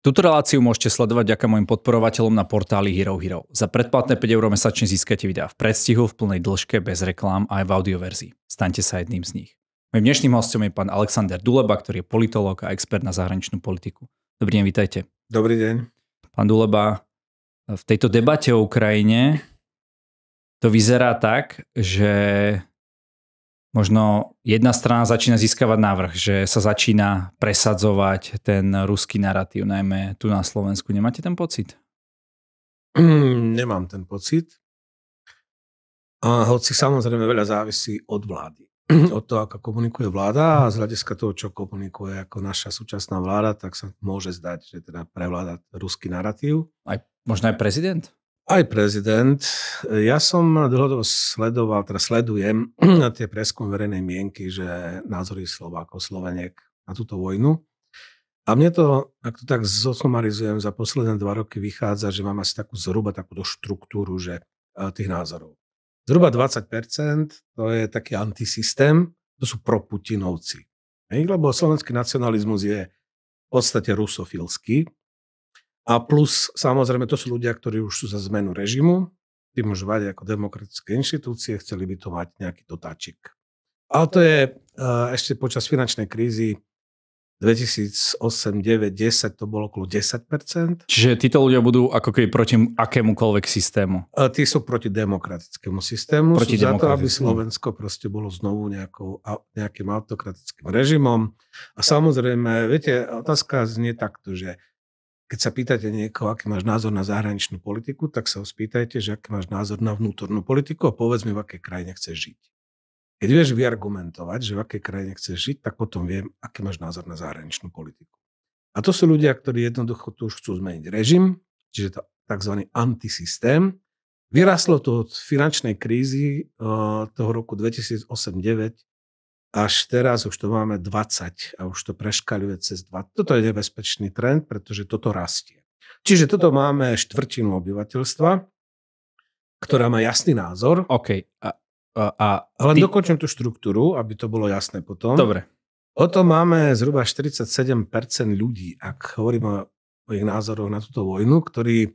Tuto reláciu môžete sledovať ďaká mojim podporovateľom na portáli Hero Hero. Za predplatné 5 eur mesačne získate videá v predstihu, v plnej dĺžke, bez reklám a aj v audioverzii. Staňte sa jedným z nich. Mojím dnešným hostom je pán Alexander Duleba, ktorý je politológ a expert na zahraničnú politiku. Dobrý deň, vítajte. Dobrý deň. Pán Duleba, v tejto debate o Ukrajine to vyzerá tak, že možno jedna strana začína získavať návrh, že sa začína presadzovať ten ruský narratív, najmä tu na Slovensku. Nemáte ten pocit? Mm, nemám ten pocit. A hoci samozrejme veľa závisí od vlády. Od toho, ako komunikuje vláda a z hľadiska toho, čo komunikuje ako naša súčasná vláda, tak sa môže zdať, že teda prevláda ruský narratív. Aj, možno aj prezident? Aj prezident. Ja som dlhodobo sledoval, teda sledujem na tie preskum verejnej mienky, že názory Slovákov, Sloveniek na túto vojnu. A mne to, ak to tak zosumarizujem, za posledné dva roky vychádza, že mám asi takú zhruba takúto štruktúru že, e, tých názorov. Zhruba 20% to je taký antisystém, to sú proputinovci. Lebo slovenský nacionalizmus je v podstate rusofilský, a plus, samozrejme, to sú ľudia, ktorí už sú za zmenu režimu, tým môžu mať ako demokratické inštitúcie, chceli by to mať nejaký dotáčik. Ale to je e, ešte počas finančnej krízy 2008, 9, 10 to bolo okolo 10%. Čiže títo ľudia budú ako keby proti akémukoľvek systému? A e, tí sú proti demokratickému systému. Proti sú za to, aby Slovensko proste bolo znovu nejakou, nejakým autokratickým režimom. A samozrejme, viete, otázka znie takto, že keď sa pýtate niekoho, aký máš názor na zahraničnú politiku, tak sa ho spýtajte, že aký máš názor na vnútornú politiku a povedz mi, v akej krajine chceš žiť. Keď vieš vyargumentovať, že v akej krajine chceš žiť, tak potom viem, aký máš názor na zahraničnú politiku. A to sú ľudia, ktorí jednoducho tu už chcú zmeniť režim, čiže to tzv. antisystém. Vyraslo to od finančnej krízy eh, toho roku 2008-2009, až teraz už to máme 20 a už to preškaľuje cez 20. Toto je nebezpečný trend, pretože toto rastie. Čiže toto máme štvrtinu obyvateľstva, ktorá má jasný názor. OK. A, a, a ty... Len dokončím tú štruktúru, aby to bolo jasné potom. Dobre. O tom máme zhruba 47% ľudí, ak hovoríme o ich názoroch na túto vojnu, ktorí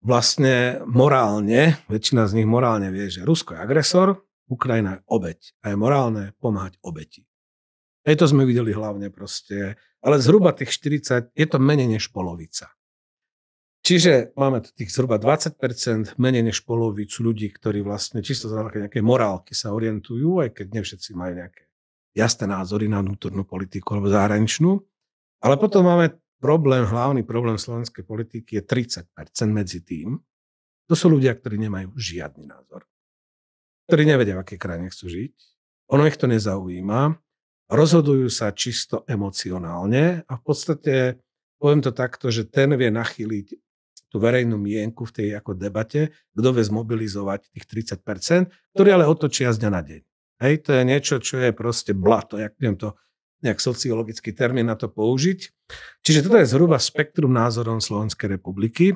vlastne morálne, väčšina z nich morálne vie, že Rusko je agresor, Ukrajina je obeď a je morálne pomáhať obeti. Aj to sme videli hlavne proste. Ale zhruba tých 40 je to menej než polovica. Čiže máme tu tých zhruba 20%, menej než polovicu ľudí, ktorí vlastne čisto za nejaké morálky sa orientujú, aj keď nevšetci majú nejaké jasné názory na vnútornú politiku alebo zahraničnú. Ale potom máme problém, hlavný problém slovenskej politiky je 30% medzi tým. To sú ľudia, ktorí nemajú žiadny názor ktorí nevedia, v akej krajine chcú žiť. Ono ich to nezaujíma. Rozhodujú sa čisto emocionálne a v podstate, poviem to takto, že ten vie nachyliť tú verejnú mienku v tej ako debate, kto vie zmobilizovať tých 30%, ktorí ale otočia z dňa na deň. Hej, to je niečo, čo je proste blato, jak viem to nejak sociologický termín na to použiť. Čiže toto je zhruba spektrum názorom Slovenskej republiky.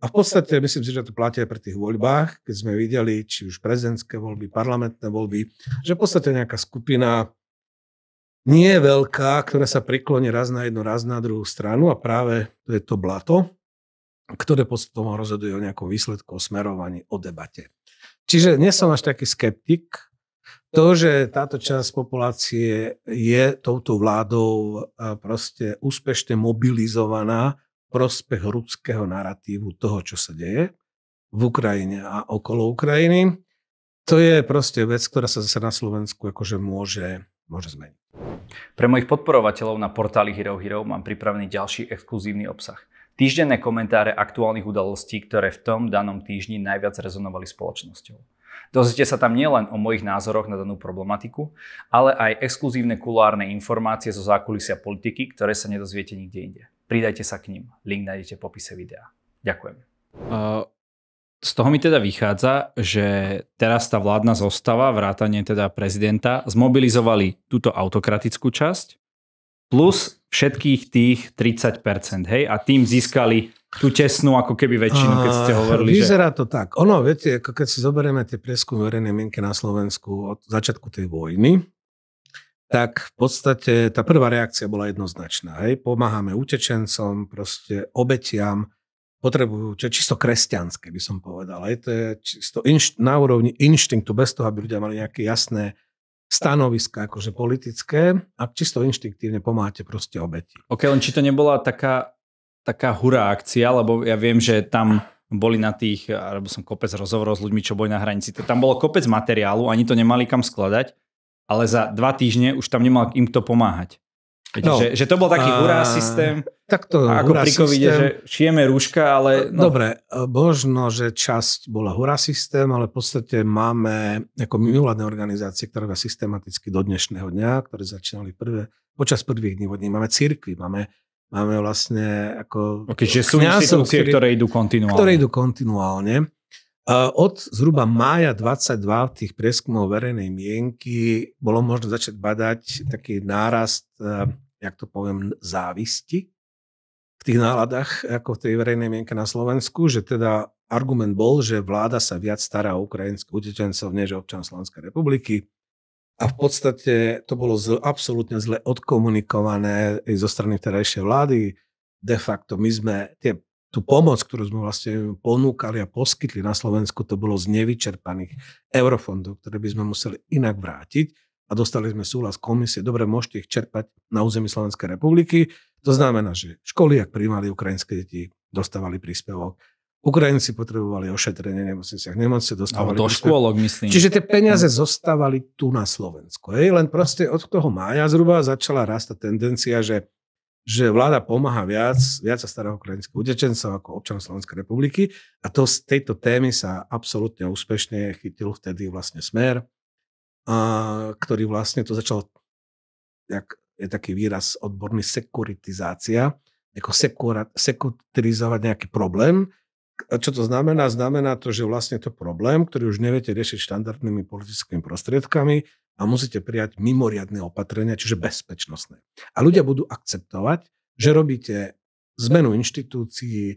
A v podstate myslím si, že to platí aj pri tých voľbách, keď sme videli, či už prezidentské voľby, parlamentné voľby, že v podstate nejaká skupina nie je veľká, ktorá sa prikloní raz na jednu, raz na druhú stranu a práve to je to blato, ktoré potom rozhoduje o nejakom výsledku, o smerovaní, o debate. Čiže nie som až taký skeptik. To, že táto časť populácie je touto vládou proste úspešne mobilizovaná, prospech ruského narratívu toho, čo sa deje v Ukrajine a okolo Ukrajiny. To je proste vec, ktorá sa zase na Slovensku akože môže, môže zmeniť. Pre mojich podporovateľov na portáli Hero Hero mám pripravený ďalší exkluzívny obsah. Týždenné komentáre aktuálnych udalostí, ktoré v tom danom týždni najviac rezonovali spoločnosťou. Dozviete sa tam nielen o mojich názoroch na danú problematiku, ale aj exkluzívne kulárne informácie zo zákulisia politiky, ktoré sa nedozviete nikde inde pridajte sa k ním. Link nájdete v popise videa. Ďakujem. Z toho mi teda vychádza, že teraz tá vládna zostava, vrátanie teda prezidenta, zmobilizovali túto autokratickú časť plus všetkých tých 30%, hej? A tým získali tú tesnú ako keby väčšinu, keď ste ah, hovorili. Vyzerá že... to tak. Ono, viete, ako keď si zoberieme tie prieskumy verejnej mienky na Slovensku od začiatku tej vojny, tak v podstate tá prvá reakcia bola jednoznačná. Hej? Pomáhame utečencom, proste obetiam, potrebujú, čo je čisto kresťanské, by som povedal. Hej? To je čisto inš, na úrovni inštinktu, bez toho, aby ľudia mali nejaké jasné stanoviska akože politické a čisto inštinktívne pomáhate proste obeti. Ok, len či to nebola taká, taká hurá akcia, lebo ja viem, že tam boli na tých, alebo som kopec rozhovorov s ľuďmi, čo boli na hranici, tam bolo kopec materiálu, ani to nemali kam skladať ale za dva týždne už tam nemal im to pomáhať. Viete, no, že, že to bol taký a... hurá systém, takto ako pri covide, že šijeme rúška, ale... No. Dobre, e, možno, že časť bola hurá systém, ale v podstate máme ako mimovládne organizácie, ktoré systematicky do dnešného dňa, ktoré začínali prvé, počas prvých dní vodní. Máme cirkvi, máme, máme vlastne ako... Okay, no, že sú ktoré, ktoré idú kontinuálne. Ktoré idú kontinuálne. Od zhruba mája 22 tých prieskumov verejnej mienky bolo možno začať badať taký nárast, e, jak to poviem, závisti v tých náladách, ako v tej verejnej mienke na Slovensku, že teda argument bol, že vláda sa viac stará o ukrajinských utečencov, než občan Slovenskej republiky. A v podstate to bolo zl, absolútne zle odkomunikované zo strany terajšej vlády. De facto my sme tie tú pomoc, ktorú sme vlastne ponúkali a poskytli na Slovensku, to bolo z nevyčerpaných eurofondov, ktoré by sme museli inak vrátiť a dostali sme súhlas komisie, dobre, môžete ich čerpať na území Slovenskej republiky. To znamená, že školy, ak príjmali ukrajinské deti, dostávali príspevok. Ukrajinci potrebovali ošetrenie v ak nemocnice dostávali... do škôlok, myslím. Čiže tie peniaze hm. zostávali tu na Slovensku. Hej? Len proste od toho mája zhruba začala rastať tendencia, že že vláda pomáha viac, viac sa stará ukrajinských utečencov ako občan Slovenskej republiky a to z tejto témy sa absolútne úspešne chytil vtedy vlastne Smer, a, ktorý vlastne to začal, jak je taký výraz odborný, sekuritizácia, ako sekura, sekuritizovať nejaký problém. A čo to znamená? Znamená to, že vlastne to problém, ktorý už neviete riešiť štandardnými politickými prostriedkami, a musíte prijať mimoriadne opatrenia, čiže bezpečnostné. A ľudia budú akceptovať, že robíte zmenu inštitúcií, e,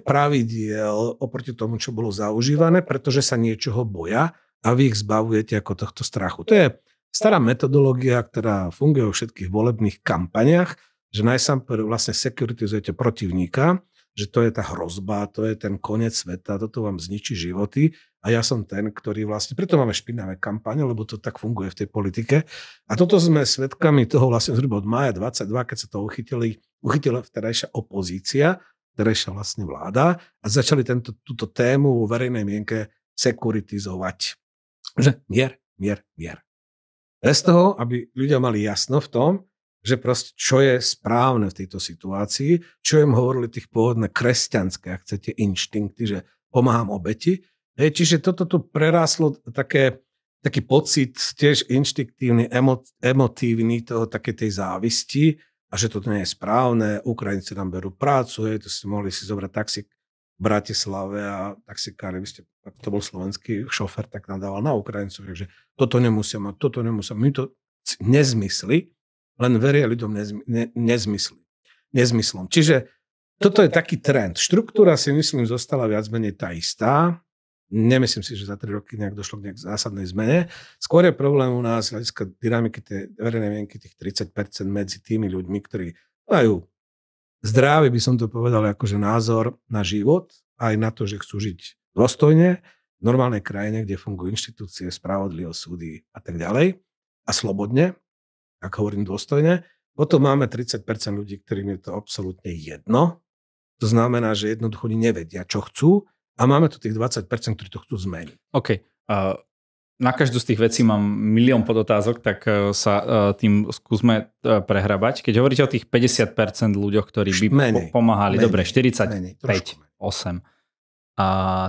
pravidiel oproti tomu, čo bolo zaužívané, pretože sa niečoho boja a vy ich zbavujete ako tohto strachu. To je stará metodológia, ktorá funguje vo všetkých volebných kampaniach, že najsám vlastne securitizujete protivníka že to je tá hrozba, to je ten koniec sveta, toto vám zničí životy a ja som ten, ktorý vlastne, preto máme špinavé kampane, lebo to tak funguje v tej politike. A toto sme svedkami toho vlastne zhruba od mája 22, keď sa to uchytili, uchytila vterajšia opozícia, vterajšia vlastne vláda a začali tento, túto tému vo verejnej mienke sekuritizovať. Že mier, mier, mier. Bez toho, aby ľudia mali jasno v tom, že proste čo je správne v tejto situácii, čo im hovorili tých pôvodne kresťanské, ak chcete, inštinkty, že pomáham obeti. Hej, čiže toto tu preráslo také, taký pocit tiež inštinktívny, emo, emotívny toho také tej závisti a že toto nie je správne, Ukrajinci nám berú prácu, hej, to ste mohli si zobrať taxík v Bratislave a taxikári, vy ste, to bol slovenský šofer, tak nadával na Ukrajincov, že toto nemusia mať, toto nemusia, my to nezmysli len veria ľuďom nezmy, ne, nezmysly, nezmyslom. Čiže toto je taký trend. Štruktúra si myslím zostala viac menej tá istá. Nemyslím si, že za tri roky nejak došlo k nejak zásadnej zmene. Skôr je problém u nás hľadiska dynamiky tej verejnej mienky tých 30% medzi tými ľuďmi, ktorí majú zdravý, by som to povedal, akože názor na život, aj na to, že chcú žiť dôstojne, v normálnej krajine, kde fungujú inštitúcie, spravodlivosť súdy a tak ďalej a slobodne ak hovorím dôstojne. Potom máme 30% ľudí, ktorým je to absolútne jedno. To znamená, že jednoducho oni nevedia, čo chcú a máme tu tých 20%, ktorí to chcú zmeniť. OK. Uh, na každú z tých vecí mám milión podotázok, tak e, sa e, tým skúsme e, prehrabať. Keď hovoríte o tých 50% ľuďoch, ktorí by menej, pomáhali, menej, dobre, 45, 8, a,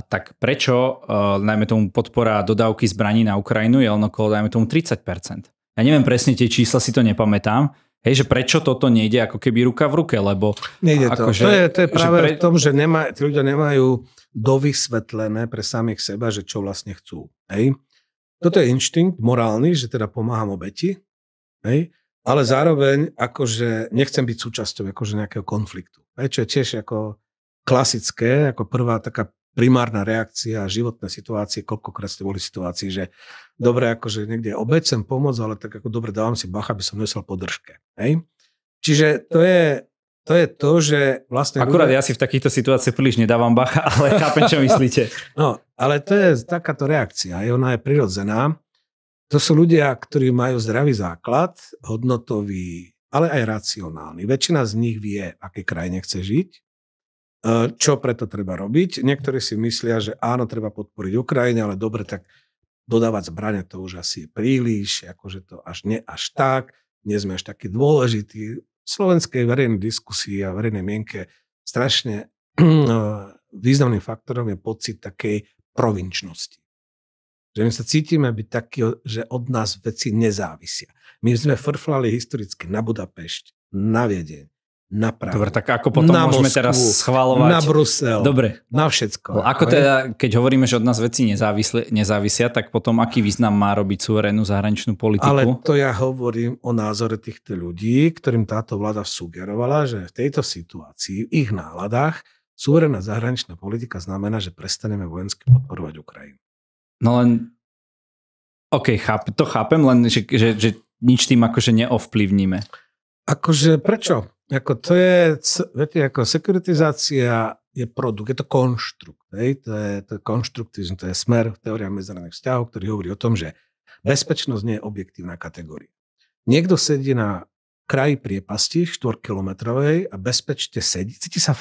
tak prečo, uh, najmä tomu podpora dodávky zbraní na Ukrajinu je len okolo, najmä tomu 30%? ja neviem presne tie čísla, si to nepamätám, Hej, že prečo toto nejde ako keby ruka v ruke, lebo... Nejde to. že, akože to, je, to je práve že pre... v tom, že nemaj, tí ľudia nemajú dovysvetlené pre samých seba, že čo vlastne chcú. Hej. Toto je inštinkt morálny, že teda pomáham obeti, hej. ale zároveň akože nechcem byť súčasťou akože nejakého konfliktu. Hej, čo je tiež ako klasické, ako prvá taká primárna reakcia životné situácie, koľkokrát ste boli v situácii, že dobre, akože niekde obec sem pomôcť, ale tak ako dobre, dávam si bacha, aby som nesel po držke. Hej? Čiže to je, to je to, že vlastne... Akurát ľudia... ja si v takýchto situáciách príliš nedávam bacha, ale chápem, čo myslíte. No, ale to je takáto reakcia, je, ona je prirodzená. To sú ľudia, ktorí majú zdravý základ, hodnotový, ale aj racionálny. Väčšina z nich vie, aké krajine chce žiť, e, čo preto treba robiť. Niektorí si myslia, že áno, treba podporiť Ukrajine, ale dobre, tak dodávať zbrania to už asi je príliš, akože to až ne až tak, nie sme až takí dôležití. V slovenskej verejnej diskusii a verejnej mienke strašne eh, významným faktorom je pocit takej provinčnosti. Že my sa cítime byť taký, že od nás veci nezávisia. My sme frflali historicky na Budapešť, na Viedeň, Prahu. Dobre, tak ako potom na môžeme Moskvu, teraz schvalovať? Na Brusel. Dobre. Na všetko. No, ako teda, keď hovoríme, že od nás veci nezávisia, tak potom aký význam má robiť suverénnu zahraničnú politiku? Ale to ja hovorím o názore týchto ľudí, ktorým táto vláda sugerovala, že v tejto situácii, v ich náladách, suverénna zahraničná politika znamená, že prestaneme vojensky podporovať Ukrajinu. No len... OK, cháp, to chápem, len že, že, že nič tým akože neovplyvníme. Akože prečo? Ako to je, viete, ako sekuritizácia je produkt, je to konštrukt. Hej? To, je, to je konštruktizm, to je smer v teóriách medzinárodných vzťahov, ktorý hovorí o tom, že bezpečnosť nie je objektívna kategória. Niekto sedí na kraji priepasti 4-kilometrovej a bezpečne sedí, cíti sa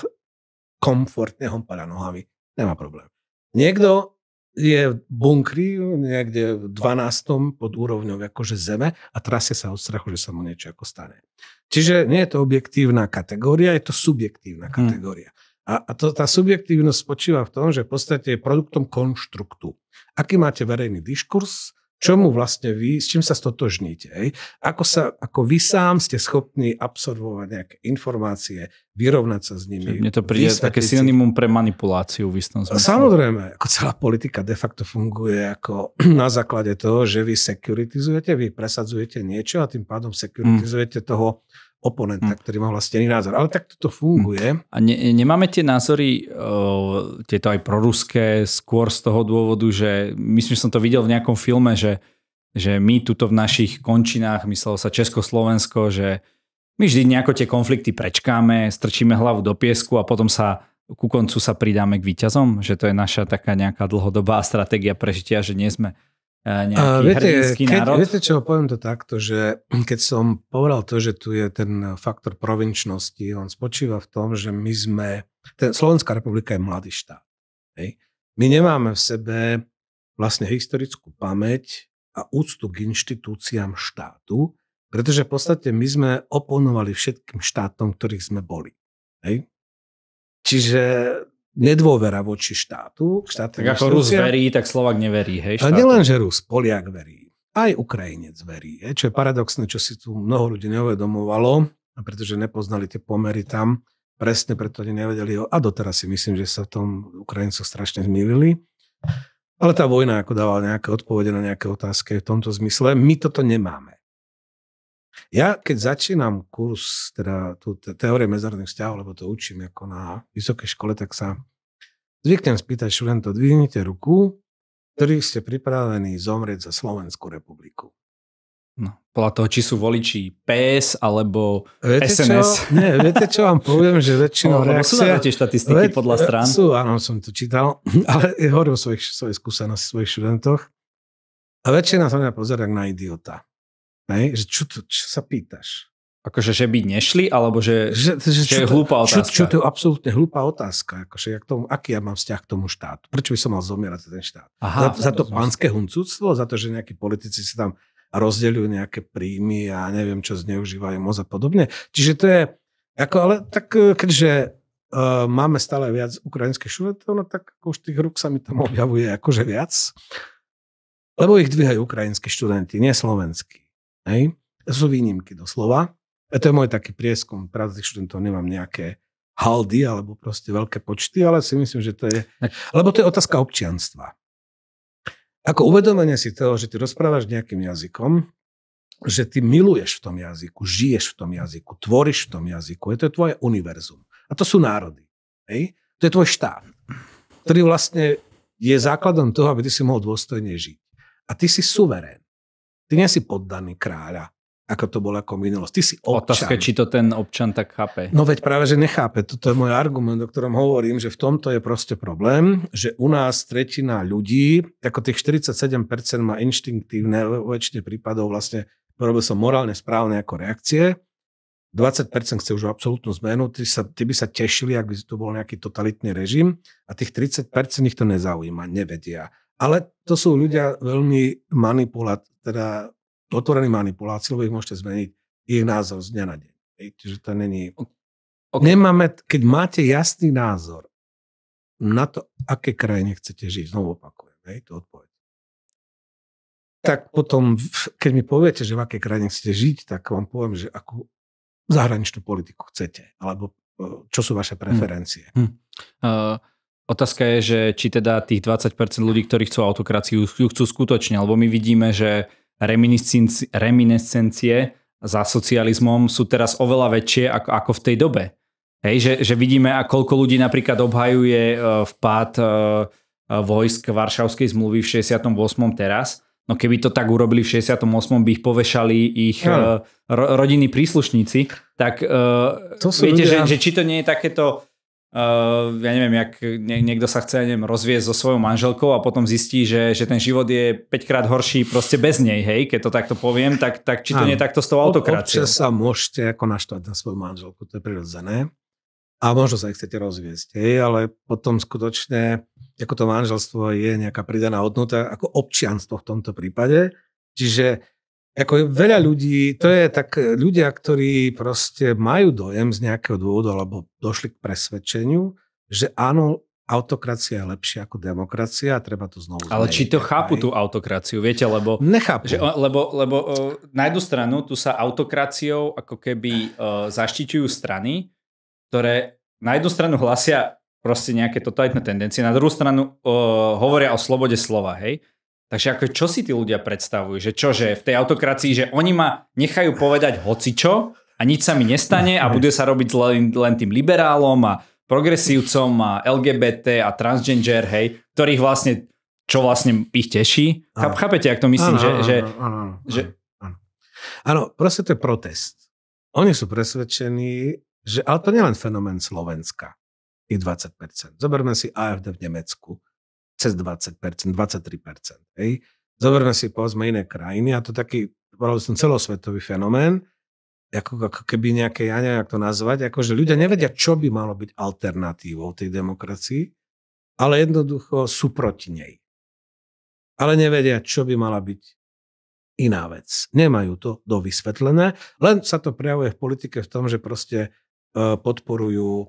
komfortne, hompada nohami, nemá problém. Niekto je bunkry e, niekde v 12. pod úrovňou akože zeme a trasie sa od strachu, že sa mu niečo ako stane. Čiže nie je to objektívna kategória, je to subjektívna hm. kategória. Hmm. A, a to, tá subjektívnosť spočíva v tom, že v podstate je produktom konštruktu. Aký máte verejný diskurs, Čomu vlastne vy, s čím sa stotožníte? Hej? Ako, sa, ako vy sám ste schopní absorbovať nejaké informácie, vyrovnať sa s nimi. mne to príde také synonymum pre manipuláciu v istom zmysle. Samozrejme, ako celá politika de facto funguje ako na základe toho, že vy securitizujete, vy presadzujete niečo a tým pádom securitizujete mm. toho oponenta, hmm. ktorý má vlastne iný názor. Ale tak toto funguje. Hm. A ne, nemáme tie názory, uh, tieto aj proruské, skôr z toho dôvodu, že myslím, že som to videl v nejakom filme, že, že my tuto v našich končinách, myslelo sa Československo, že my vždy nejako tie konflikty prečkáme, strčíme hlavu do piesku a potom sa ku koncu sa pridáme k výťazom, že to je naša taká nejaká dlhodobá stratégia prežitia, že nie sme nejaký uh, viete, hrdinský keď, národ? Viete čo, poviem to takto, že keď som povedal to, že tu je ten faktor provinčnosti, on spočíva v tom, že my sme, ten, Slovenská republika je mladý štát. Hej? My nemáme v sebe vlastne historickú pamäť a úctu k inštitúciám štátu, pretože v podstate my sme oponovali všetkým štátom, ktorých sme boli. Hej? Čiže nedôvera voči štátu. K štátu tak ako Rus verí, tak Slovak neverí. Hej, štátu. A nielen, že Rus, Poliak verí. Aj Ukrajinec verí. Hej, čo je paradoxné, čo si tu mnoho ľudí neuvedomovalo, pretože nepoznali tie pomery tam. Presne preto oni nevedeli. A doteraz si myslím, že sa v tom Ukrajincoch strašne zmýlili. Ale tá vojna ako dáva nejaké odpovede na nejaké otázky v tomto zmysle. My toto nemáme. Ja keď začínam kurz, teda tú teórie medzinárodných vzťahov, lebo to učím ako na vysokej škole, tak sa zvyknem spýtať študentov, dvihnite ruku, ktorých ste pripravení zomrieť za Slovenskú republiku. No, podľa toho, či sú voliči PS alebo viete SNS. Čo? Nie, viete čo vám poviem, že väčšinou no, reakcia... Sú tie štatistiky ve, podľa strán? Sú, áno, som to čítal, ale hovorím o svojich, svojich skúsenosti, svojich študentoch. A väčšina sa mňa pozerá na idiota. Hej? Že čo, to, čo sa pýtaš? Akože, že by nešli, alebo že, že, že, že čo je hlúpa otázka? Čo, čo to je absolútne hlúpa otázka. Akože, jak tomu, aký ja mám vzťah k tomu štátu? Prečo by som mal zomierať ten štát? Aha, za, za to, pánske huncúctvo? Za to, že nejakí politici sa tam rozdeľujú nejaké príjmy a neviem čo, zneužívajú moc a podobne? Čiže to je, ako, ale tak e, keďže uh, máme stále viac ukrajinských šuvetov, no tak už tých rúk sa mi tam objavuje akože viac. Lebo ich dvíhajú ukrajinskí študenti, nie slovenskí. Hej? Sú výnimky doslova. A to je môj taký prieskum prázdnych študentov, nemám nejaké haldy alebo proste veľké počty, ale si myslím, že to je... Lebo to je otázka občianstva. Ako uvedomenie si toho, že ty rozprávaš nejakým jazykom, že ty miluješ v tom jazyku, žiješ v tom jazyku, tvoríš v tom jazyku, je to tvoje univerzum. A to sú národy. Hej? To je tvoj štát, ktorý vlastne je základom toho, aby ty si mohol dôstojne žiť. A ty si suverén. Ty nie si poddaný kráľa, ako to bola ako minulosť. Ty si občan. Otázka, či to ten občan tak chápe. No veď práve, že nechápe. Toto je môj argument, o ktorom hovorím, že v tomto je proste problém, že u nás tretina ľudí, ako tých 47% má inštinktívne, vo väčšine prípadov vlastne robil som morálne správne ako reakcie, 20% chce už absolútnu zmenu, ty, sa, ty by sa tešili, ak by tu bol nejaký totalitný režim a tých 30% ich to nezaujíma, nevedia. Ale to sú ľudia veľmi manipulat, teda otvorení manipuláci, lebo ich môžete zmeniť ich názor z dňa na deň. Čiže to není... Okay. Nemáme, keď máte jasný názor na to, aké krajine chcete žiť, znovu opakujem, hej, to odpoveď. Tak potom, keď mi poviete, že v aké krajine chcete žiť, tak vám poviem, že akú zahraničnú politiku chcete, alebo e, čo sú vaše hm. preferencie. Hmm. Hmm. Uh... Otázka je, že či teda tých 20% ľudí, ktorí chcú autokraciu, ju chcú skutočne, lebo my vidíme, že reminiscencie, za socializmom sú teraz oveľa väčšie ako, ako v tej dobe. Hej, že, že vidíme, a koľko ľudí napríklad obhajuje e, vpad e, e, vojsk Varšavskej zmluvy v 68. teraz. No keby to tak urobili v 68. by ich povešali ich hmm. ro, rodinní príslušníci, tak to sú viete, že, že či to nie je takéto Uh, ja neviem, jak niekto sa chce, neviem, rozviesť so svojou manželkou a potom zistí, že, že ten život je 5 krát horší proste bez nej, hej, keď to takto poviem, tak, tak či to Áno. nie je takto s tou autokraciou. Občas sa môžete ako naštvať na svoju manželku, to je prirodzené. A možno sa ich chcete rozviesť, hej, ale potom skutočne, ako to manželstvo je nejaká pridaná hodnota, ako občianstvo v tomto prípade, čiže ako veľa ľudí, to je tak e, ľudia, ktorí proste majú dojem z nejakého dôvodu alebo došli k presvedčeniu, že áno, autokracia je lepšia ako demokracia a treba to znovu Ale zmeniť. či to chápu aj. tú autokraciu, viete, lebo... Nechápu. Že, lebo lebo uh, na jednu stranu tu sa autokraciou ako keby uh, zaštiťujú strany, ktoré na jednu stranu hlasia proste nejaké totalitné tendencie, na druhú stranu uh, hovoria o slobode slova, hej? Takže ako, čo si tí ľudia predstavujú? Že čo, že v tej autokracii, že oni ma nechajú povedať hocičo a nič sa mi nestane a bude sa robiť len, len tým liberálom a progresívcom a LGBT a transgender, hej, ktorých vlastne, čo vlastne ich teší. Cháp, chápete, ak to myslím, ano, že... Áno, že, áno, že... Áno. áno, proste to je protest. Oni sú presvedčení, že, ale to nie len fenomén Slovenska, tých 20%. Zoberme si AFD v Nemecku cez 20%, 23%. Hej. Zoberme si povedzme iné krajiny a to taký, povedal som, celosvetový fenomén, ako, ako keby nejaké, ja neviem, to nazvať, ako že ľudia nevedia, čo by malo byť alternatívou tej demokracii, ale jednoducho sú proti nej. Ale nevedia, čo by mala byť iná vec. Nemajú to dovysvetlené, len sa to prejavuje v politike v tom, že proste e, podporujú e,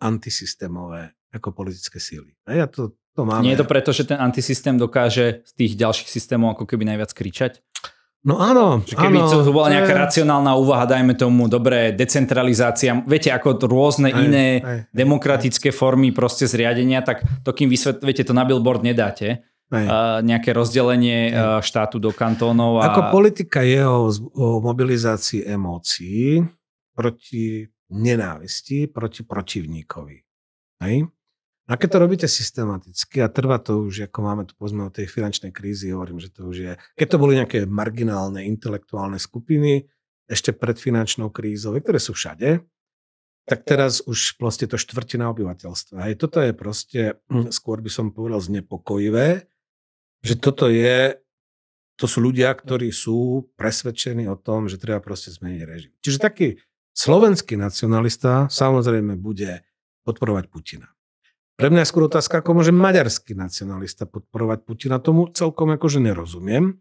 antisystémové ako politické síly. A ja to to máme. Nie je to preto, že ten antisystém dokáže z tých ďalších systémov ako keby najviac kričať? No áno. Že keby áno, to bola nejaká je... racionálna úvaha, dajme tomu, dobré, decentralizácia, viete, ako rôzne aj, iné aj, demokratické aj. formy proste zriadenia, tak to kým vysvetlíte, to na billboard nedáte. Uh, nejaké rozdelenie uh, štátu do kantónov. A... Ako politika je o, o mobilizácii emócií proti nenávisti, proti protivníkovi. Hej? A keď to robíte systematicky a trvá to už, ako máme tu pozme o tej finančnej krízi, hovorím, že to už je, keď to boli nejaké marginálne intelektuálne skupiny, ešte pred finančnou krízou, ktoré sú všade, tak teraz už proste to štvrtina obyvateľstva. Hej, toto je proste, hm, skôr by som povedal, znepokojivé, že toto je, to sú ľudia, ktorí sú presvedčení o tom, že treba proste zmeniť režim. Čiže taký slovenský nacionalista samozrejme bude podporovať Putina. Pre mňa je skôr otázka, ako môže maďarský nacionalista podporovať Putina. Tomu celkom akože nerozumiem.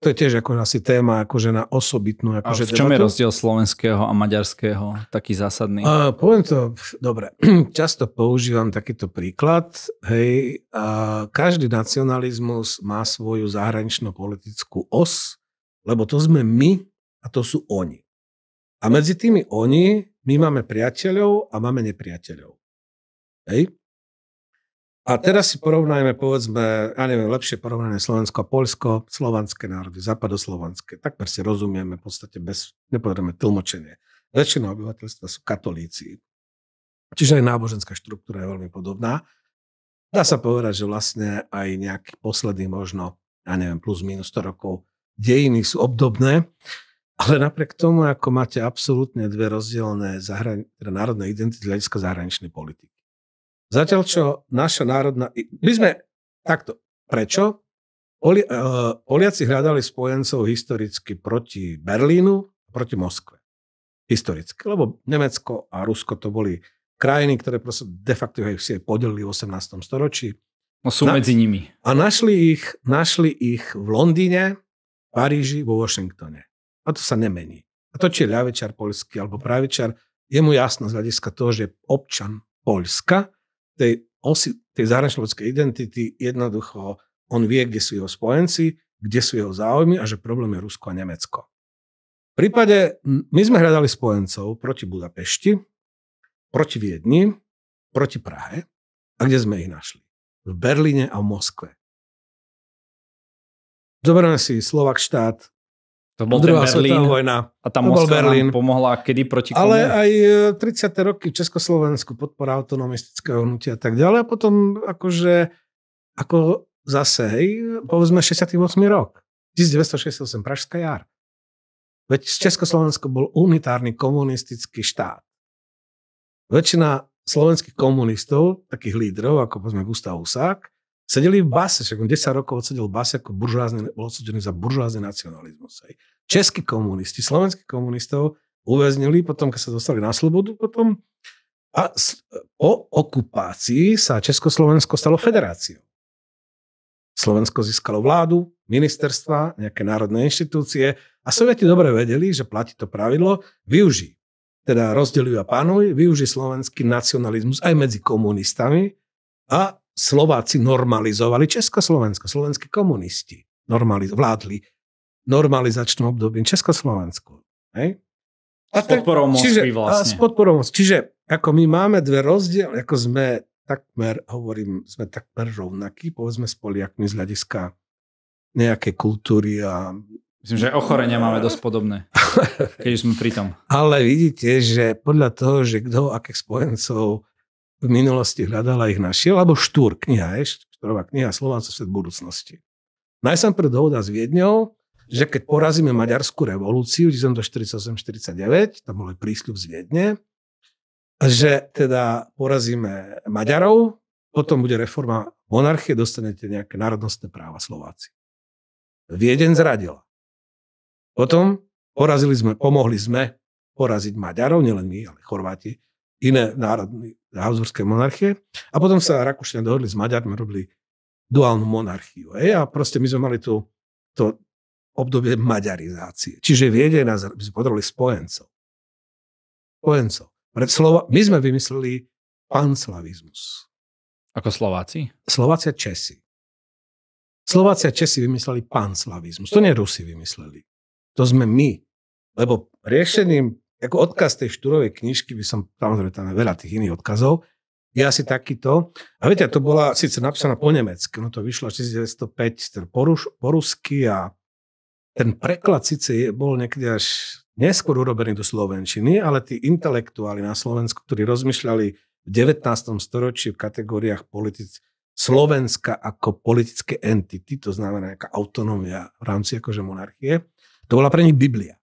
To je tiež ako asi téma akože na osobitnú akože A v čom debatu. je rozdiel slovenského a maďarského taký zásadný? A, poviem to, dobre, často používam takýto príklad. Hej, A každý nacionalizmus má svoju zahranično-politickú os, lebo to sme my a to sú oni. A medzi tými oni my máme priateľov a máme nepriateľov. Hej. A teraz si porovnajme, povedzme, ja neviem, lepšie porovnanie Slovensko a Polsko, slovanské národy, západoslovanské. Takmer si rozumieme v podstate bez, nepotrebujeme tlmočenie. Väčšina obyvateľstva sú katolíci. Čiže aj náboženská štruktúra je veľmi podobná. Dá sa povedať, že vlastne aj nejaký posledný možno, ja neviem, plus minus 100 rokov dejiny sú obdobné. Ale napriek tomu, ako máte absolútne dve rozdielne zahrani- teda národné identity hľadiska zahraničnej politiky. Zatiaľ, čo naša národná... My sme takto. Prečo? Poli, uh, e, Poliaci hľadali spojencov historicky proti Berlínu, proti Moskve. Historicky. Lebo Nemecko a Rusko to boli krajiny, ktoré proste de facto aj si podelili v 18. storočí. No sú Na, medzi nimi. A našli ich, našli ich v Londýne, Paríži, vo Washingtone. A to sa nemení. A to, či je ľavečar polský alebo pravičar, je mu jasno z hľadiska toho, že je občan Polska, tej osi, tej zahraničnovedeckej identity jednoducho on vie, kde sú jeho spojenci, kde sú jeho záujmy a že problém je Rusko a Nemecko. V prípade, my sme hľadali spojencov proti Budapešti, proti Viedni, proti Prahe. A kde sme ich našli? V Berlíne a v Moskve. Zoberieme si Slovak štát, to bol druhá Berlín, vojna. A tá Moskva Berlín. nám pomohla kedy proti komu? Ale aj 30. E, roky Československu, podpora autonomistického hnutia a tak ďalej. A potom akože, ako zase, hej, povedzme 68. rok. 1968, Pražská jar. Veď Československo bol unitárny komunistický štát. Väčšina slovenských komunistov, takých lídrov, ako povedzme Gustav Husák, Sedeli v base, však on 10 rokov odsedel v base ako buržoázne, bol odsudený za buržoázny nacionalizmus. Aj. Českí komunisti, slovenskí komunistov uväznili potom, keď sa dostali na slobodu, potom a po okupácii sa Československo stalo federáciou. Slovensko získalo vládu, ministerstva, nejaké národné inštitúcie a sovieti dobre vedeli, že platí to pravidlo, využí, Teda rozdeľujú a pánuj, využí slovenský nacionalizmus aj medzi komunistami a Slováci normalizovali Československo, slovenskí komunisti normaliz- vládli normalizačnom období Československo. Hej? A s vlastne. podporou tak, čiže, vlastne. A s podporou Moskvy. Čiže ako my máme dve rozdiely, ako sme takmer, hovorím, sme takmer rovnakí, povedzme spoliakmi z hľadiska nejaké kultúry a... Myslím, že ochorenia máme dosť podobné, keď sme pri tom. Ale vidíte, že podľa toho, že kto akých spojencov v minulosti hľadal a ich našiel, alebo Štúr, kniha, eš, Štúrová kniha Slovancov svet budúcnosti. Najsamprv dohoda s Viedňou, že keď porazíme maďarskú revolúciu 1948-49, tam bol aj prísľub z Viedne, že teda porazíme Maďarov, potom bude reforma monarchie, dostanete nejaké národnostné práva Slováci. Vieden zradila. Potom porazili sme, pomohli sme poraziť Maďarov, nielen my, ale Chorváti, iné národné habsburské monarchie. A potom sa Rakúšania dohodli s Maďarmi, robili duálnu monarchiu. Ej? A proste my sme mali tu to obdobie maďarizácie. Čiže viede nás, by sme potrebovali spojencov. Spojencov. Pre Slova- my sme vymysleli panslavizmus. Ako Slováci? a Česi. Slovácia Česi vymysleli panslavizmus. To nie Rusi vymysleli. To sme my. Lebo riešením ako odkaz tej štúrovej knižky by som, samozrejme tam je veľa tých iných odkazov, je asi takýto. A viete, to bola síce napísaná po nemecky, no to vyšlo 1905 po, ruš, po rusky a ten preklad síce je, bol niekedy až neskôr urobený do Slovenčiny, ale tí intelektuáli na Slovensku, ktorí rozmýšľali v 19. storočí v kategóriách politic, Slovenska ako politické entity, to znamená nejaká autonómia v rámci akože monarchie, to bola pre nich Biblia.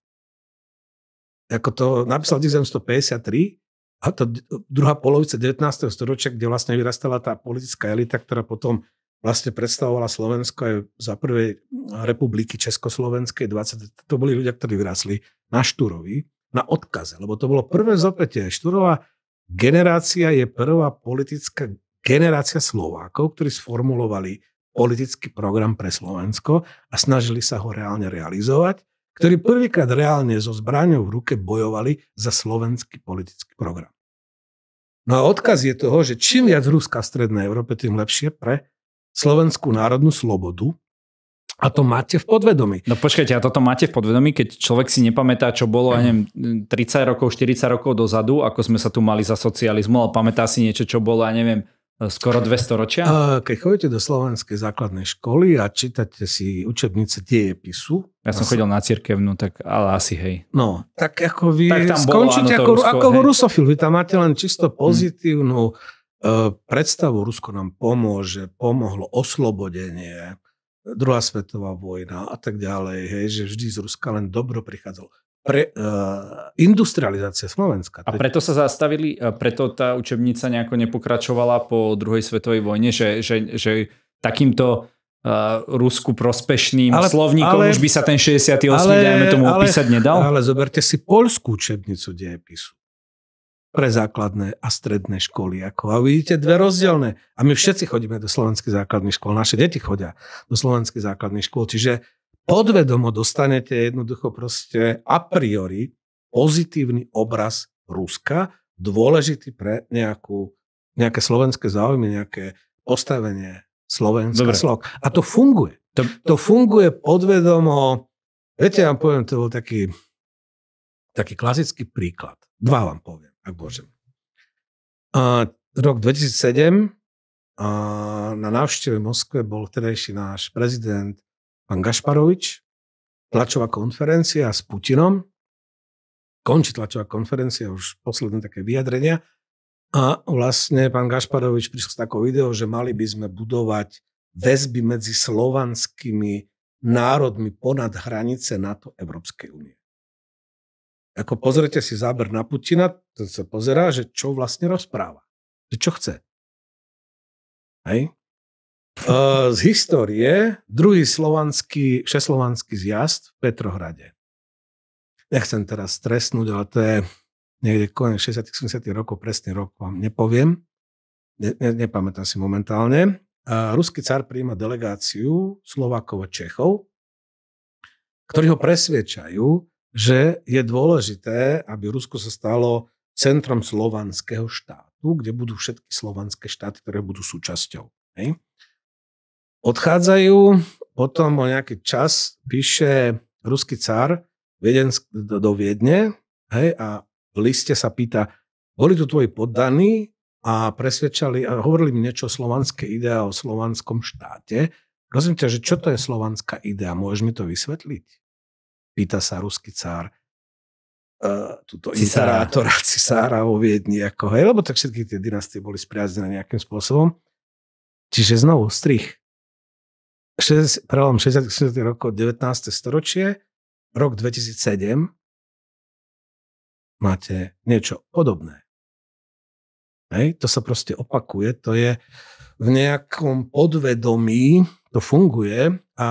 Ako to napísal 1953 a to druhá polovica 19. storočia, kde vlastne vyrastala tá politická elita, ktorá potom vlastne predstavovala Slovensko aj za prvej republiky Československej 20. To boli ľudia, ktorí vyrastli na Štúrovi, na odkaze, lebo to bolo prvé zopätie. Štúrová generácia je prvá politická generácia Slovákov, ktorí sformulovali politický program pre Slovensko a snažili sa ho reálne realizovať ktorí prvýkrát reálne so zbraňou v ruke bojovali za slovenský politický program. No a odkaz je toho, že čím viac Ruska v Strednej Európe, tým lepšie pre slovenskú národnú slobodu, a to máte v podvedomí. No počkajte, a toto máte v podvedomí, keď človek si nepamätá, čo bolo, ja neviem, 30 rokov, 40 rokov dozadu, ako sme sa tu mali za socializmu, ale pamätá si niečo, čo bolo, ja neviem, skoro dve storočia? Keď chodíte do slovenskej základnej školy a čítate si učebnice diejepisu. Ja som chodil na cirkevnú, tak ale asi hej. No, tak ako vy tak tam skončíte bolo, ako, Rusko, ako rusofil. Vy tam máte len čisto mm. pozitívnu hmm. predstavu. Rusko nám pomôže, pomohlo oslobodenie, e, druhá svetová vojna a tak ďalej. Hej, že vždy z Ruska len dobro prichádzalo pre, uh, industrializácia Slovenska. A preto sa zastavili, eh, preto tá učebnica nejako nepokračovala po druhej svetovej vojne, že, že, že takýmto uh, Rusku prospešným ale, slovníkom ale, už by sa ten 68. Ale, dajme tomu ale, opísať nedal? Ale zoberte si polskú učebnicu dejepisu pre základné a stredné školy. Ako. A vidíte dve rozdielne. A my všetci chodíme do slovenských základných škôl. Naše deti chodia do slovenských základných škôl. Čiže podvedomo dostanete jednoducho proste a priori pozitívny obraz Ruska, dôležitý pre nejakú, nejaké slovenské záujmy, nejaké postavenie Slovenska. Slok. A to funguje. To, to funguje podvedomo. Viete, ja vám poviem, to bol taký, taký klasický príklad. Dva vám poviem, ak môžem. A, rok 2007 a, na návšteve Moskve bol vtedajší náš prezident pán Gašparovič, tlačová konferencia s Putinom, končí tlačová konferencia, už posledné také vyjadrenia, a vlastne pán Gašparovič prišiel s takou videou, že mali by sme budovať väzby medzi slovanskými národmi ponad hranice NATO Európskej únie. Ako pozrite si záber na Putina, to sa pozerá, že čo vlastne rozpráva. Že čo chce. Hej? E, z histórie druhý slovanský, všeslovanský zjazd v Petrohrade. Nechcem teraz stresnúť, ale to je niekde koniec 60 70 rokov, presný rok vám nepoviem. Ne, ne, nepamätám si momentálne. A e, ruský car prijíma delegáciu Slovákov a Čechov, ktorí ho presvedčajú, že je dôležité, aby Rusko sa stalo centrom slovanského štátu, kde budú všetky slovanské štáty, ktoré budú súčasťou. Hej? Odchádzajú, potom o nejaký čas píše ruský cár do, Viedne hej, a v liste sa pýta, boli tu tvoji poddaní a presvedčali a hovorili mi niečo o slovanské idea o slovanskom štáte. Prosím ťa, že čo to je slovanská idea? Môžeš mi to vysvetliť? Pýta sa ruský cár uh, túto Cisára. imperátora Cisára vo Viedni, ako, hej, lebo tak všetky tie dynastie boli spriaznené nejakým spôsobom. Čiže znovu, strich prvom 60. rokov 19. storočie, rok 2007, máte niečo podobné. Hej, to sa proste opakuje, to je v nejakom podvedomí, to funguje a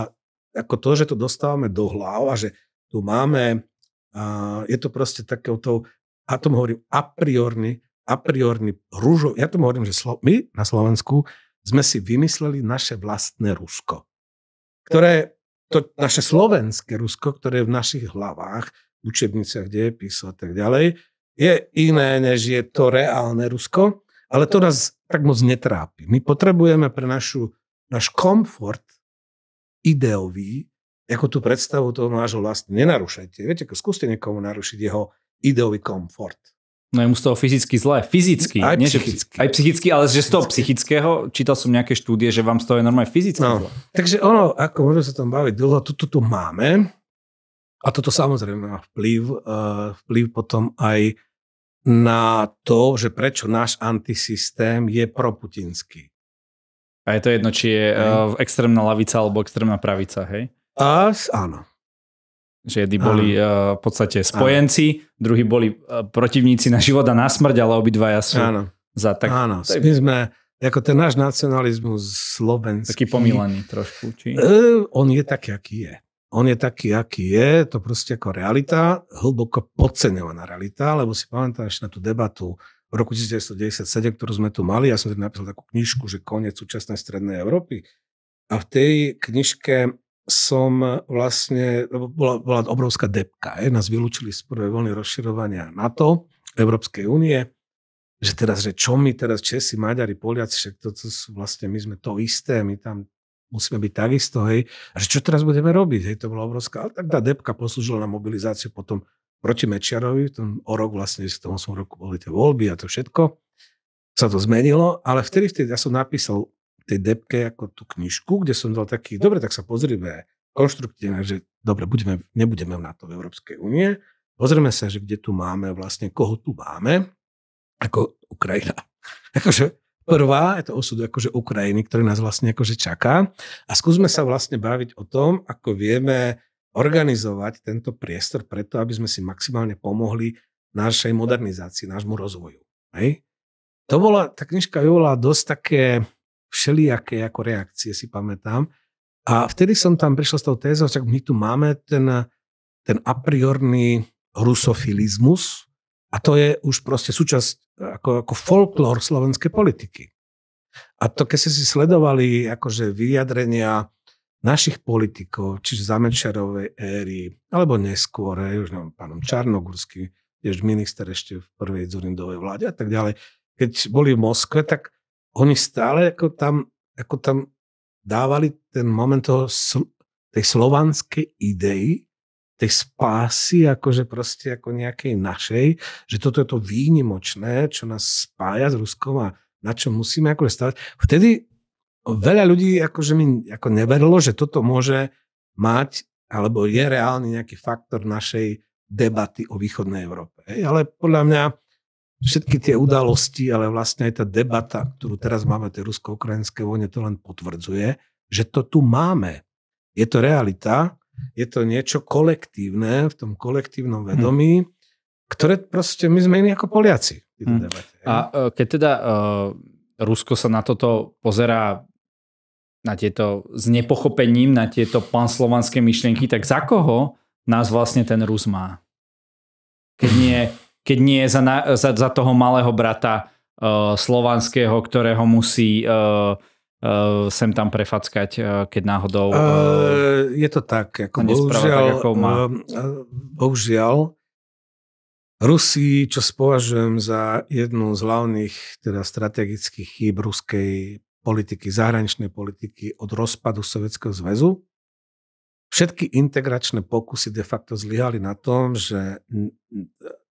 ako to, že to dostávame do hlav a že tu máme, a je to proste takéto, a tomu hovorím a priori, a priori rúžov, ja tomu hovorím, že my na Slovensku sme si vymysleli naše vlastné Rusko ktoré to naše slovenské Rusko, ktoré je v našich hlavách, v učebniciach dejepisu a tak ďalej, je iné, než je to reálne Rusko, ale to nás tak moc netrápi. My potrebujeme pre našu, náš komfort ideový, ako tú predstavu toho nášho vlastne nenarušajte. Viete, ako skúste niekomu narušiť jeho ideový komfort. No je mu z toho fyzicky zle. Fyzicky. Aj nie, psychicky. Že, aj psychicky, ale že z toho psychického, čítal som nejaké štúdie, že vám z toho je normálne fyzicky no. Takže ono, ako môžeme sa tam baviť dlho, toto tu máme a toto samozrejme má vplyv, eh, vplyv potom aj na to, že prečo náš antisystém je proputinský. A je to jedno, či je uh, extrémna lavica alebo extrémna pravica, hej? A, áno že jedni boli uh, v podstate spojenci, ano. druhí boli uh, protivníci na život a na smrť, ale obidvaja sú ano. za tak... Áno, my sme, ako ten náš nacionalizmus slovenský... Taký pomílený trošku, či... Uh, on je taký, aký je. On je taký, aký je, to proste ako realita, hlboko podceňovaná realita, lebo si pamätáš na tú debatu v roku 1997, ktorú sme tu mali, ja som teda napísal takú knižku, že koniec súčasnej strednej Európy. A v tej knižke som vlastne, bola, bola obrovská depka, je, nás vylúčili z prvej voľny rozširovania NATO, Európskej únie, že teraz, že čo my teraz Česi, Maďari, Poliaci, však to, to sú vlastne, my sme to isté, my tam musíme byť takisto, hej, a že čo teraz budeme robiť, hej, to bola obrovská, ale tak tá depka poslúžila na mobilizáciu potom proti Mečiarovi, v tom, o rok vlastne, v tom 8 roku boli tie voľby a to všetko, sa to zmenilo, ale vtedy, vtedy ja som napísal tej depke ako tú knižku, kde som dal taký, dobre, tak sa pozrieme konštruktívne, že dobre, budeme, nebudeme v NATO v Európskej únie, pozrieme sa, že kde tu máme, vlastne koho tu máme, ako Ukrajina. Akože prvá je to osud akože Ukrajiny, ktorý nás vlastne akože čaká a skúsme sa vlastne baviť o tom, ako vieme organizovať tento priestor preto, aby sme si maximálne pomohli našej modernizácii, nášmu rozvoju. Hej? To bola, tá knižka Júla, dosť také, všelijaké ako reakcie si pamätám. A vtedy som tam prišiel s tou tézou, že my tu máme ten, ten a priorný rusofilizmus a to je už proste súčasť ako, ako folklór slovenskej politiky. A to, keď ste si sledovali akože vyjadrenia našich politikov, čiže za éry, alebo neskôr, už neviem, pánom Čarnogurským, tiež minister ešte v prvej Zurindovej vláde a tak ďalej, keď boli v Moskve, tak oni stále ako tam, ako tam dávali ten moment toho, tej slovanskej idei, tej spásy, akože proste ako nejakej našej, že toto je to výnimočné, čo nás spája s Ruskom a na čo musíme akože stávať. Vtedy veľa ľudí akože mi ako neverilo, že toto môže mať alebo je reálny nejaký faktor našej debaty o východnej Európe. Ale podľa mňa všetky tie udalosti, ale vlastne aj tá debata, ktorú teraz máme tej rusko-ukrajinskej vojne, to len potvrdzuje, že to tu máme. Je to realita, je to niečo kolektívne v tom kolektívnom hm. vedomí, hmm. ktoré proste my sme iní ako Poliaci. Hmm. Debate. A e, keď teda uh, Rusko sa na toto pozerá na tieto, s nepochopením na tieto panslovanské myšlienky, tak za koho nás vlastne ten Rus má? Keď nie keď nie za, na, za, za toho malého brata uh, slovanského, ktorého musí uh, uh, sem tam prefackať, uh, keď náhodou... Uh, uh, je to tak, ako bohužiaľ, tak, ako má. Um, uh, bohužiaľ, Rusi, čo považujem za jednu z hlavných teda strategických chýb ruskej politiky, zahraničnej politiky od rozpadu Sovjetského zväzu, všetky integračné pokusy de facto zlyhali na tom, že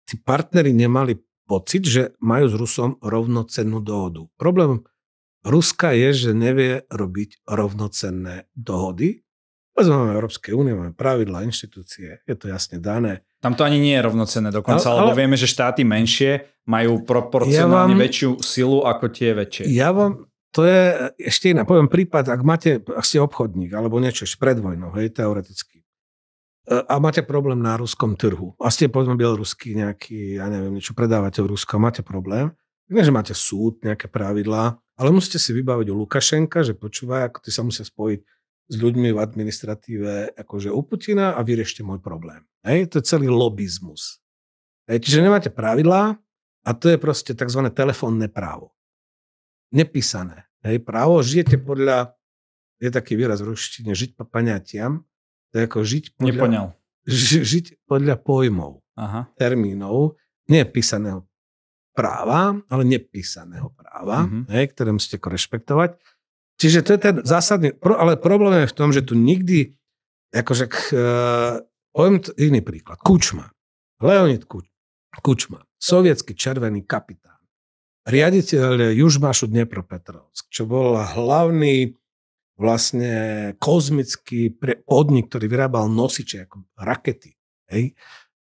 tí partnery nemali pocit, že majú s Rusom rovnocennú dohodu. Problém Ruska je, že nevie robiť rovnocenné dohody. Bez máme Európskej únie, máme pravidla, inštitúcie, je to jasne dané. Tam to ani nie je rovnocenné dokonca, ale, ale, lebo vieme, že štáty menšie majú proporcionálne ja vám, väčšiu silu ako tie väčšie. Ja vám, to je ešte iná, poviem prípad, ak máte, ak ste obchodník alebo niečo ešte pred vojnou, hej, teoreticky. E, a máte problém na ruskom trhu a ste povedzme bieloruský nejaký, ja neviem, niečo predávate v Rusku a máte problém, nie, že máte súd, nejaké pravidlá, ale musíte si vybaviť u Lukašenka, že počúvaj, ako ty sa musia spojiť s ľuďmi v administratíve akože u Putina a vyriešte môj problém. Hej, to je celý lobizmus. Hej, čiže nemáte pravidlá a to je proste tzv. telefónne právo. Nepísané. Hej, právo žijete podľa, je taký výraz v ruštine, žiť po paniatiam, ako žiť podľa, Ži, žiť podľa pojmov, Aha. termínov, nepísaného práva, ale nepísaného práva, mm-hmm. hej, ktoré musíte ako rešpektovať. Čiže to je ten zásadný, ale problém je v tom, že tu nikdy, akože, k, e, poviem t- iný príklad, Kučma, Leonid Kuč, Kučma, sovietský červený kapitán, riaditeľ Južmašu Dnepropetrovsk, čo bol hlavný vlastne kozmický podnik, ktorý vyrábal nosiče ako rakety, hej,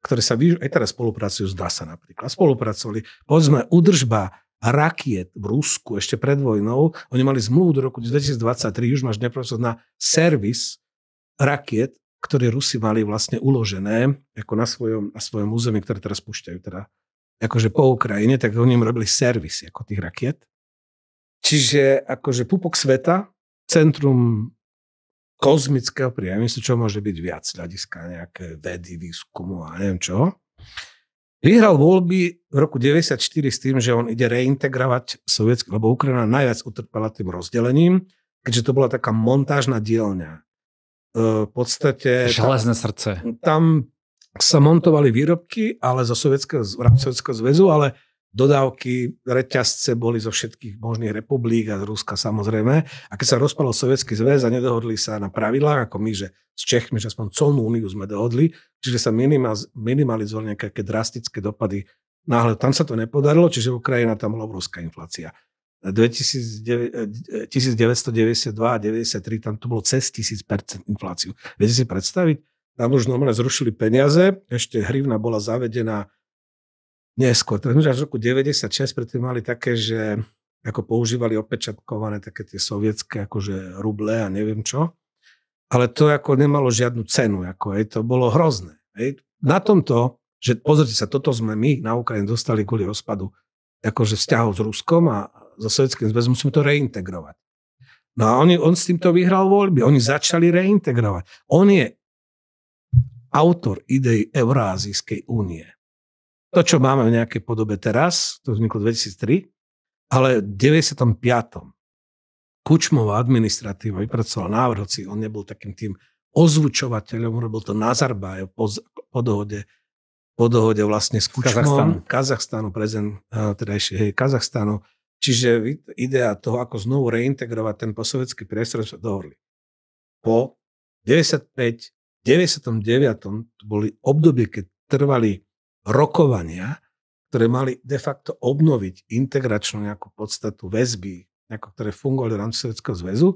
ktoré sa vyž- aj teraz spolupracujú s DASA napríklad. Spolupracovali, povedzme, udržba rakiet v Rusku ešte pred vojnou. Oni mali zmluvu do roku 2023, už máš neprosť na servis rakiet, ktoré Rusi mali vlastne uložené ako na svojom, na svojom území, ktoré teraz púšťajú teda akože po Ukrajine, tak oni im robili servis ako tých rakiet. Čiže akože pupok sveta centrum kozmického priemyslu, čo môže byť viac hľadiska nejaké vedy, výskumu a neviem čo. Vyhral voľby v roku 1994, s tým, že on ide reintegrovať sovietský, lebo Ukrajina najviac utrpela tým rozdelením, keďže to bola taká montážna dielňa. E, v podstate... Železné srdce. Tam sa montovali výrobky, ale zo sovietského zväzu, ale dodávky, reťazce boli zo všetkých možných republik a z Ruska samozrejme. A keď sa rozpadol Sovietský zväz a nedohodli sa na pravidlách, ako my, že s Čechmi, že aspoň colnú úniu sme dohodli, čiže sa minimalizovali nejaké drastické dopady náhle. Tam sa to nepodarilo, čiže Ukrajina tam bola obrovská inflácia. 1992 a 93 tam to bolo cez 1000% infláciu. Viete si predstaviť? Tam už normálne zrušili peniaze, ešte hrivna bola zavedená Neskôr, teraz už až v roku 96, predtým mali také, že ako používali opečatkované také tie sovietské akože ruble a neviem čo. Ale to ako nemalo žiadnu cenu, ako, hej, to bolo hrozné. Hej. Na tomto, že pozrite sa, toto sme my na Ukrajine dostali kvôli rozpadu akože vzťahov s Ruskom a so sovietským zväzom musíme to reintegrovať. No a oni, on s týmto vyhral voľby, oni začali reintegrovať. On je autor idei Eurázijskej únie. To, čo máme v nejakej podobe teraz, to vzniklo 2003, ale v 95. Kučmová administratíva vypracovala návrh, hoci on nebol takým tým ozvučovateľom, robil to Nazarbájev po, po dohode po dohode vlastne s Kučmom, Kazachstanu, Kazachstanu prezident ešte, hej, Kazachstanu. Čiže idea toho, ako znovu reintegrovať ten posovecký priestor, sa dohodli. Po 95, 99. to boli obdobie, keď trvali rokovania, ktoré mali de facto obnoviť integračnú nejakú podstatu väzby, ako ktoré fungovali v rámci Sovjetského zväzu,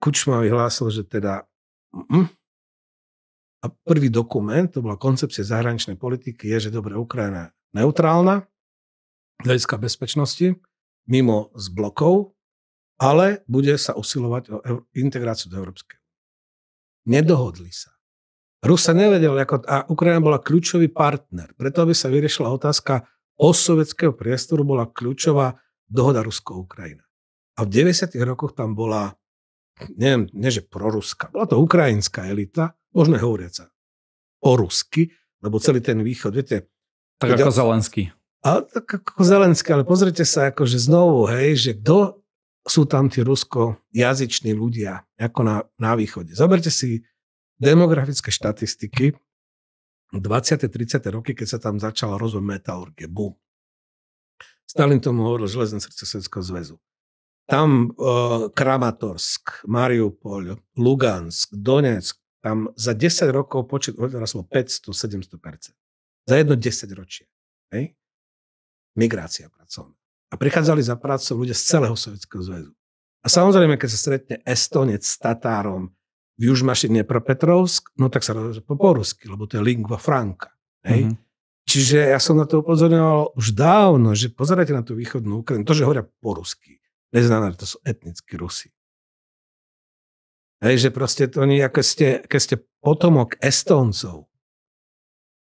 Kučma vyhlásil, že teda mm, a prvý dokument, to bola koncepcia zahraničnej politiky, je, že dobre, Ukrajina je neutrálna, hľadiska bezpečnosti, mimo z blokov, ale bude sa usilovať o integráciu do Európskej. Nedohodli sa. Rus sa nevedel, ako, a Ukrajina bola kľúčový partner. Preto, aby sa vyriešila otázka sovietského priestoru, bola kľúčová dohoda Rusko-Ukrajina. A v 90. rokoch tam bola, neviem, nie že proruska, bola to ukrajinská elita, možno sa o rusky, lebo celý ten východ, viete... Tak ako Zelenský. A, tak ako Zelenský, ale pozrite sa akože znovu, hej, že kto sú tam tí rusko jazyční ľudia, ako na, na východe. Zoberte si demografické štatistiky 20. 30. roky, keď sa tam začal rozvoj metalurgie, boom. Stalin tomu hovoril železné srdce Sovjetského zväzu. Tam uh, Kramatorsk, Mariupol, Lugansk, Donetsk, tam za 10 rokov počet odraslo 500-700%. Za jedno 10 ročie. Hej? Migrácia pracovná. A prichádzali za prácu ľudia z celého Sovjetského zväzu. A samozrejme, keď sa stretne Estonec s Tatárom, vy už pro Dnepropetrovsk, no tak sa rozhodne po porusky, lebo to je lingua franca. Hej? Mm-hmm. Čiže ja som na to upozorňoval už dávno, že pozerajte na tú východnú Ukrajinu. To, že hovoria po rusky, neznamená, že to sú etnickí Rusi. Hej, že proste to oni, ako ste, keď ste potomok Estóncov,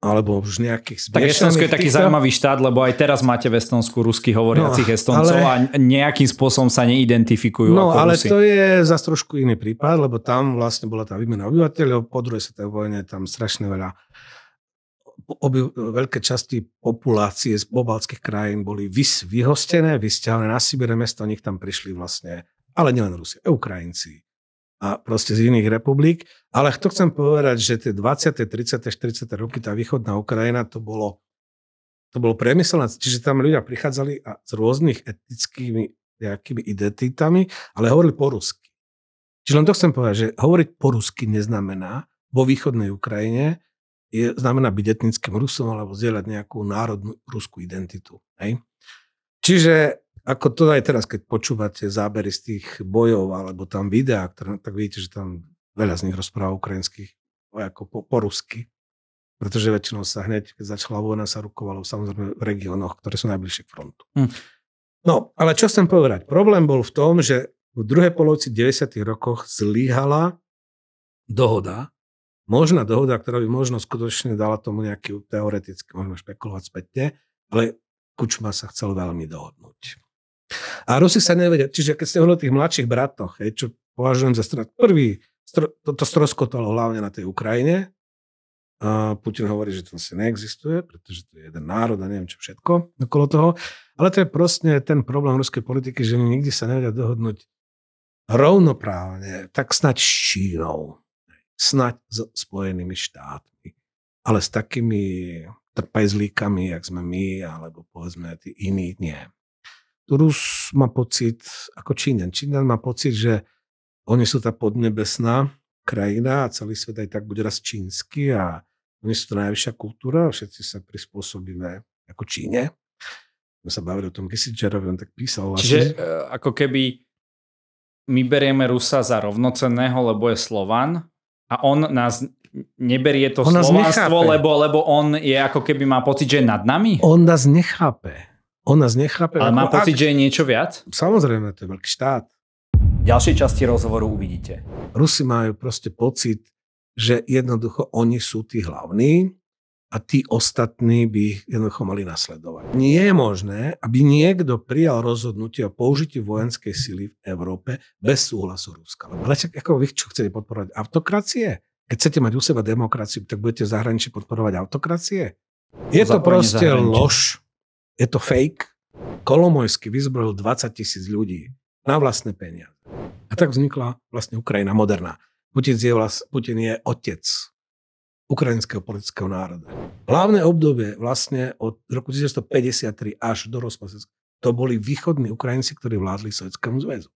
alebo už nejakých Tak Estonsko je taký týchto. zaujímavý štát, lebo aj teraz máte v Estonsku rusky hovoriacich no, Estoncov ale, a nejakým spôsobom sa neidentifikujú No, ako ale Rusi. to je za trošku iný prípad, lebo tam vlastne bola tá výmena obyvateľov, po druhej svetovej vojne tam strašne veľa oby, veľké časti populácie z pobaltských krajín boli vys, vyhostené, vysťahované na Sibire, mesto, nich tam prišli vlastne, ale nielen Rusi, Ukrajinci, a proste z iných republik. Ale to chcem povedať, že tie 20., 30., 40. roky tá východná Ukrajina to bolo to bolo priemyselné, čiže tam ľudia prichádzali a s rôznych etickými nejakými identitami, ale hovorili po rusky. Čiže len to chcem povedať, že hovoriť po rusky neznamená vo východnej Ukrajine, je, znamená byť etnickým Rusom alebo zdieľať nejakú národnú ruskú identitu. Hej? Čiže ako to aj teraz, keď počúvate zábery z tých bojov alebo tam videá, ktoré, tak vidíte, že tam veľa z nich rozpráva ukrajinských ako po, po rusky. Pretože väčšinou sa hneď, keď začala vojna, sa rukovalo samozrejme v regiónoch, ktoré sú najbližšie k frontu. Hm. No, ale čo chcem povedať? Problém bol v tom, že v druhej polovici 90. rokoch zlyhala dohoda, možná dohoda, ktorá by možno skutočne dala tomu nejaký teoreticky, môžeme špekulovať spätne, ale Kučma sa chcel veľmi dohodnúť. A Rusi sa nevedia. Čiže keď ste hovorili o tých mladších bratoch, hej, čo považujem za strat. Prvý, stro, to, to stroskotalo hlavne na tej Ukrajine. A Putin hovorí, že to asi neexistuje, pretože to je jeden národ a neviem čo všetko okolo toho. Ale to je proste ten problém ruskej politiky, že nikdy sa nevedia dohodnúť rovnoprávne, tak snať s Čínou, snať s Spojenými štátmi, ale s takými trpajzlíkami, jak sme my, alebo povedzme tí iní, nie. Rus má pocit, ako Číňan. Číňan má pocit, že oni sú tá podnebesná krajina a celý svet aj tak bude raz čínsky a oni sú to najvyššia kultúra a všetci sa prispôsobíme ako Číne. My sa bavili o tom Kissingerovi, on tak písal. Vlastne, Čiže vlastne. ako keby my berieme Rusa za rovnocenného, lebo je Slovan a on nás neberie to on slovanstvo, lebo, lebo on je ako keby má pocit, že je nad nami? On nás nechápe. On nás nechápe. Ale má pocit, ak... že je niečo viac? Samozrejme, to je veľký štát. V ďalšej časti rozhovoru uvidíte. Rusi majú proste pocit, že jednoducho oni sú tí hlavní a tí ostatní by ich jednoducho mali nasledovať. Nie je možné, aby niekto prijal rozhodnutie o použití vojenskej sily v Európe bez súhlasu Ruska. ale čak, ako vy čo chcete podporovať? Autokracie? Keď chcete mať u seba demokraciu, tak budete v zahraničí podporovať autokracie? Je to proste lož je to fake. Kolomojsky vyzbrojil 20 tisíc ľudí na vlastné peniaze. A tak vznikla vlastne Ukrajina moderná. Putin je, vlast, Putin je otec ukrajinského politického národa. Hlavné obdobie vlastne od roku 1953 až do rozpasu to boli východní Ukrajinci, ktorí vládli Sovjetskému zväzu.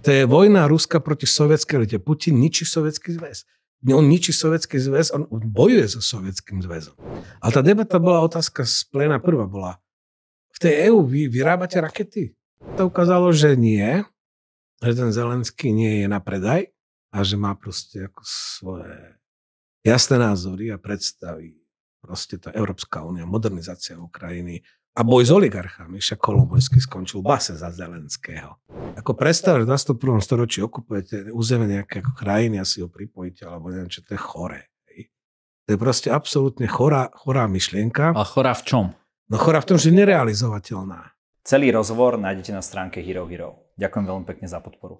To je vojna Ruska proti Sovietskej lete. Putin ničí Sovietský zväz. On ničí Sovietský zväz, on bojuje so Sovietským zväzom. Ale tá debata bola otázka z plena prvá bola, v tej EÚ vy vyrábate rakety. To ukázalo, že nie, že ten Zelenský nie je na predaj a že má proste ako svoje jasné názory a predstavy. Proste tá Európska únia, modernizácia Ukrajiny, a boj s oligarchami, však Kolomojský skončil v base za Zelenského. Ako predstav, že v 21. storočí okupujete územie nejaké ako krajiny a si ho pripojíte, alebo neviem, čo to je chore. To je proste absolútne chorá, chorá myšlienka. A chorá v čom? No chora v tom, že nerealizovateľná. Celý rozhovor nájdete na stránke Hero Hero. Ďakujem veľmi pekne za podporu.